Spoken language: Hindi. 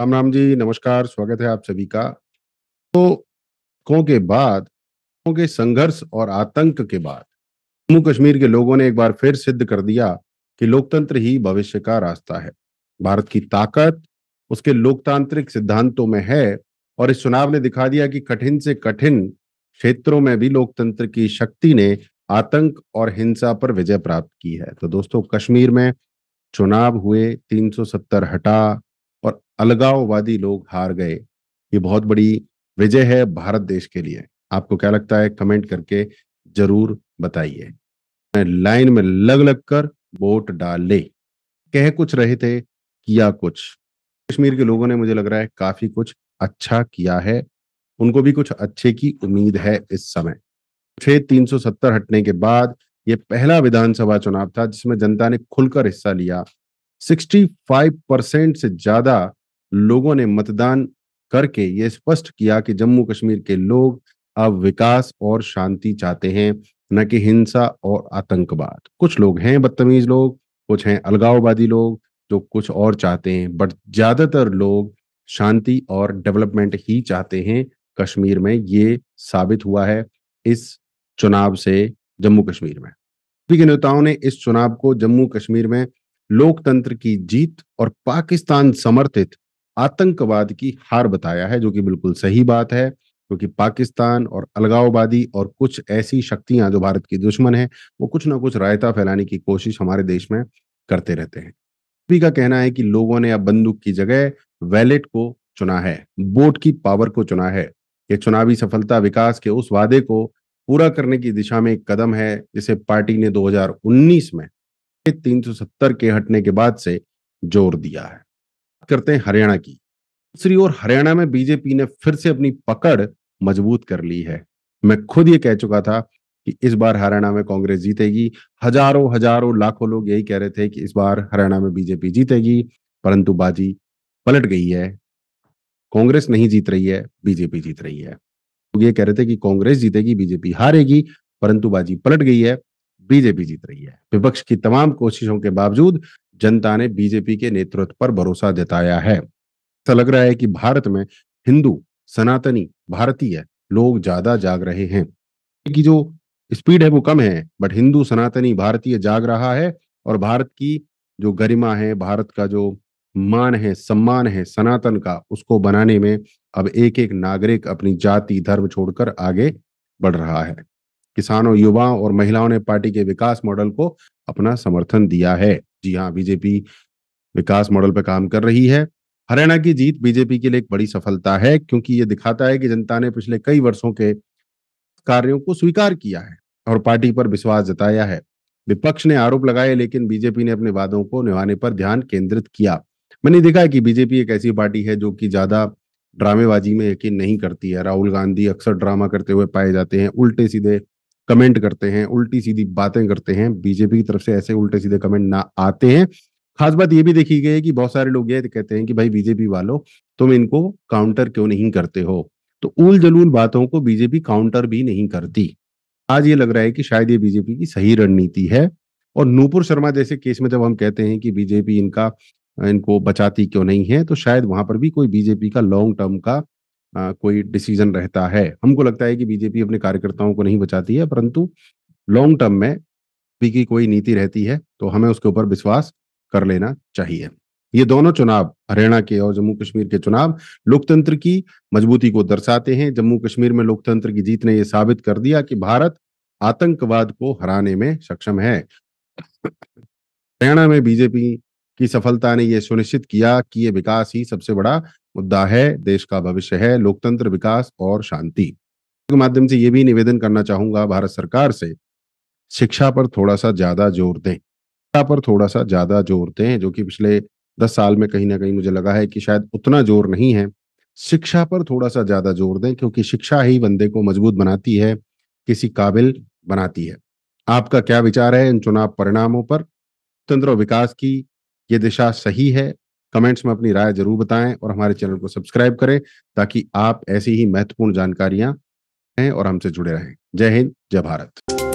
राम राम जी नमस्कार स्वागत है आप सभी का तो सिखों के बाद सिखों के संघर्ष और आतंक के बाद जम्मू कश्मीर के लोगों ने एक बार फिर सिद्ध कर दिया कि लोकतंत्र ही भविष्य का रास्ता है भारत की ताकत उसके लोकतांत्रिक सिद्धांतों में है और इस चुनाव ने दिखा दिया कि कठिन से कठिन क्षेत्रों में भी लोकतंत्र की शक्ति ने आतंक और हिंसा पर विजय प्राप्त की है तो दोस्तों कश्मीर में चुनाव हुए 370 हटा और अलगाववादी लोग हार गए ये बहुत बड़ी विजय है भारत देश के लिए आपको क्या लगता है कमेंट करके जरूर बताइए लाइन में लग लग कर वोट डाले कह कुछ रहे थे किया कुछ कश्मीर के लोगों ने मुझे लग रहा है काफी कुछ अच्छा किया है उनको भी कुछ अच्छे की उम्मीद है इस समय अनुच्छेद 370 हटने के बाद ये पहला विधानसभा चुनाव था जिसमें जनता ने खुलकर हिस्सा लिया 65 परसेंट से ज्यादा लोगों ने मतदान करके ये स्पष्ट किया कि जम्मू कश्मीर के लोग अब विकास और शांति चाहते हैं न कि हिंसा और आतंकवाद कुछ लोग हैं बदतमीज लोग कुछ हैं अलगाववादी लोग जो कुछ और चाहते हैं बट ज्यादातर लोग शांति और डेवलपमेंट ही चाहते हैं कश्मीर में ये साबित हुआ है इस चुनाव से जम्मू कश्मीर में के नेताओं ने इस चुनाव को जम्मू कश्मीर में लोकतंत्र की जीत और पाकिस्तान समर्थित आतंकवाद की हार बताया है जो कि बिल्कुल सही बात है क्योंकि पाकिस्तान और अलगाववादी और कुछ ऐसी शक्तियां जो भारत की दुश्मन है वो कुछ ना कुछ रायता फैलाने की कोशिश हमारे देश में करते रहते हैं पी का कहना है कि लोगों ने अब बंदूक की जगह वैलेट को चुना है वोट की पावर को चुना है ये चुनावी सफलता विकास के उस वादे को पूरा करने की दिशा में एक कदम है जिसे पार्टी ने 2019 में 370 के हटने के बाद से जोर दिया है करते हैं हरियाणा की दूसरी ओर हरियाणा में बीजेपी ने फिर से अपनी पकड़ मजबूत कर ली है मैं खुद ये कह चुका था कि इस बार हरियाणा में कांग्रेस जीतेगी हजारों हजारों लाखों लोग यही कह रहे थे कि इस बार हरियाणा में बीजेपी जीतेगी परंतु बाजी पलट गई है कांग्रेस नहीं जीत रही है बीजेपी जीत रही है लोग ये कह रहे थे कि कांग्रेस जीतेगी बीजेपी हारेगी परंतु बाजी पलट गई है बीजेपी जीत रही है विपक्ष की तमाम कोशिशों के बावजूद जनता ने बीजेपी के नेतृत्व पर भरोसा जताया है ऐसा लग रहा है कि भारत में हिंदू सनातनी भारतीय लोग ज्यादा जाग रहे हैं कि जो स्पीड है वो कम है बट हिंदू सनातनी भारतीय जाग रहा है और भारत की जो गरिमा है भारत का जो मान है सम्मान है सनातन का उसको बनाने में अब एक एक नागरिक अपनी जाति धर्म छोड़कर आगे बढ़ रहा है किसानों युवाओं और महिलाओं ने पार्टी के विकास मॉडल को अपना समर्थन दिया है जी हाँ बीजेपी विकास मॉडल पर काम कर रही है हरियाणा की जीत बीजेपी के लिए एक बड़ी सफलता है क्योंकि ये दिखाता है कि जनता ने पिछले कई वर्षों के कार्यों को स्वीकार किया है और पार्टी पर विश्वास जताया है विपक्ष ने आरोप लगाए लेकिन बीजेपी ने अपने वादों को निभाने पर ध्यान केंद्रित किया मैंने देखा है कि बीजेपी एक ऐसी पार्टी है जो कि ज्यादा ड्रामेबाजी में यकीन नहीं करती है राहुल गांधी अक्सर ड्रामा करते हुए पाए जाते हैं उल्टे सीधे कमेंट करते हैं उल्टी सीधी बातें करते हैं बीजेपी की तरफ से ऐसे उल्टे सीधे कमेंट ना आते हैं खास बात ये भी देखी गई है कि बहुत सारे लोग ये कहते हैं कि भाई बीजेपी वालों तुम इनको काउंटर क्यों नहीं करते हो तो उल जलूल बातों को बीजेपी काउंटर भी नहीं करती आज ये लग रहा है कि शायद ये बीजेपी की सही रणनीति है और नूपुर शर्मा जैसे केस में जब हम कहते हैं कि बीजेपी इनका इनको बचाती क्यों नहीं है तो शायद वहां पर भी कोई बीजेपी का लॉन्ग टर्म का कोई डिसीजन रहता है हमको लगता है कि बीजेपी अपने कार्यकर्ताओं को नहीं बचाती है परंतु लॉन्ग टर्म में पी की कोई नीति रहती है तो हमें उसके ऊपर विश्वास कर लेना चाहिए ये दोनों चुनाव हरियाणा के और जम्मू कश्मीर के चुनाव लोकतंत्र की मजबूती को दर्शाते हैं जम्मू कश्मीर में लोकतंत्र की जीत ने यह साबित कर दिया कि भारत आतंकवाद को हराने में सक्षम है हरियाणा में बीजेपी की सफलता ने यह सुनिश्चित किया कि ये विकास ही सबसे बड़ा मुद्दा है देश का भविष्य है लोकतंत्र विकास और शांति के माध्यम से ये भी निवेदन करना चाहूंगा भारत सरकार से शिक्षा पर थोड़ा सा ज्यादा जोर दें शिक्षा पर थोड़ा सा ज्यादा जोर दें जो कि पिछले दस साल में कहीं ना कहीं मुझे लगा है कि शायद उतना जोर नहीं है शिक्षा पर थोड़ा सा ज्यादा जोर दें क्योंकि शिक्षा ही बंदे को मजबूत बनाती है किसी काबिल बनाती है आपका क्या विचार है इन चुनाव परिणामों पर तंत्र विकास की ये दिशा सही है कमेंट्स में अपनी राय जरूर बताएं और हमारे चैनल को सब्सक्राइब करें ताकि आप ऐसी ही महत्वपूर्ण जानकारियां हैं और हमसे जुड़े रहें जय हिंद जय भारत